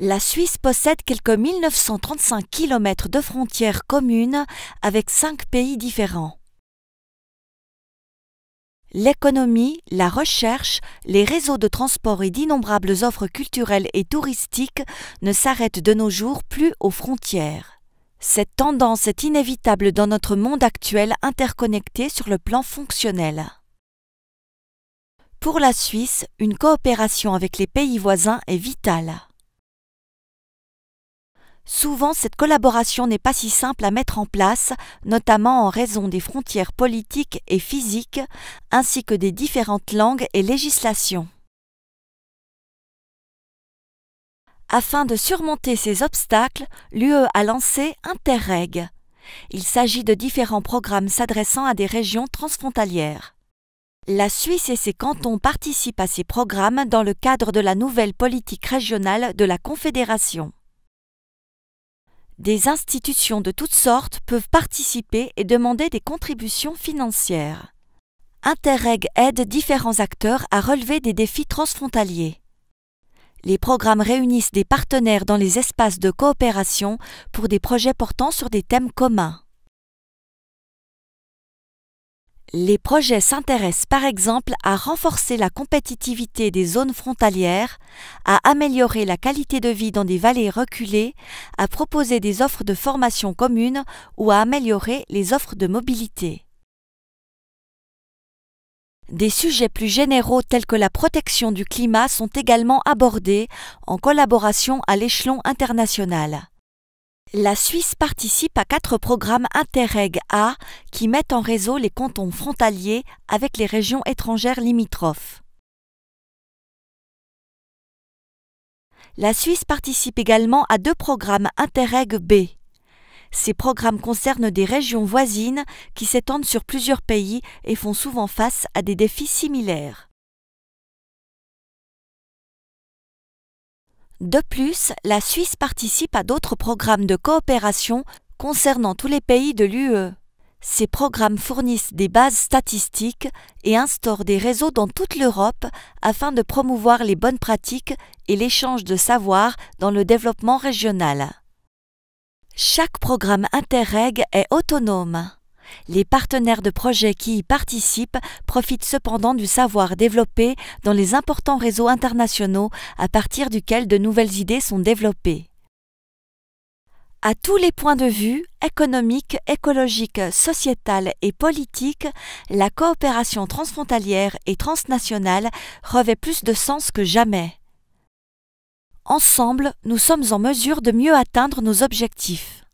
La Suisse possède quelques 1935 km de frontières communes avec cinq pays différents. L'économie, la recherche, les réseaux de transport et d'innombrables offres culturelles et touristiques ne s'arrêtent de nos jours plus aux frontières. Cette tendance est inévitable dans notre monde actuel interconnecté sur le plan fonctionnel. Pour la Suisse, une coopération avec les pays voisins est vitale. Souvent, cette collaboration n'est pas si simple à mettre en place, notamment en raison des frontières politiques et physiques, ainsi que des différentes langues et législations. Afin de surmonter ces obstacles, l'UE a lancé Interreg. Il s'agit de différents programmes s'adressant à des régions transfrontalières. La Suisse et ses cantons participent à ces programmes dans le cadre de la nouvelle politique régionale de la Confédération. Des institutions de toutes sortes peuvent participer et demander des contributions financières. Interreg aide différents acteurs à relever des défis transfrontaliers. Les programmes réunissent des partenaires dans les espaces de coopération pour des projets portant sur des thèmes communs. Les projets s'intéressent par exemple à renforcer la compétitivité des zones frontalières, à améliorer la qualité de vie dans des vallées reculées, à proposer des offres de formation communes ou à améliorer les offres de mobilité. Des sujets plus généraux tels que la protection du climat sont également abordés en collaboration à l'échelon international. La Suisse participe à quatre programmes Interreg A qui mettent en réseau les cantons frontaliers avec les régions étrangères limitrophes. La Suisse participe également à deux programmes Interreg B. Ces programmes concernent des régions voisines qui s'étendent sur plusieurs pays et font souvent face à des défis similaires. De plus, la Suisse participe à d'autres programmes de coopération concernant tous les pays de l'UE. Ces programmes fournissent des bases statistiques et instaurent des réseaux dans toute l'Europe afin de promouvoir les bonnes pratiques et l'échange de savoir dans le développement régional. Chaque programme Interreg est autonome. Les partenaires de projets qui y participent profitent cependant du savoir développé dans les importants réseaux internationaux à partir duquel de nouvelles idées sont développées. À tous les points de vue, économiques, écologiques, sociétales et politiques, la coopération transfrontalière et transnationale revêt plus de sens que jamais. Ensemble, nous sommes en mesure de mieux atteindre nos objectifs.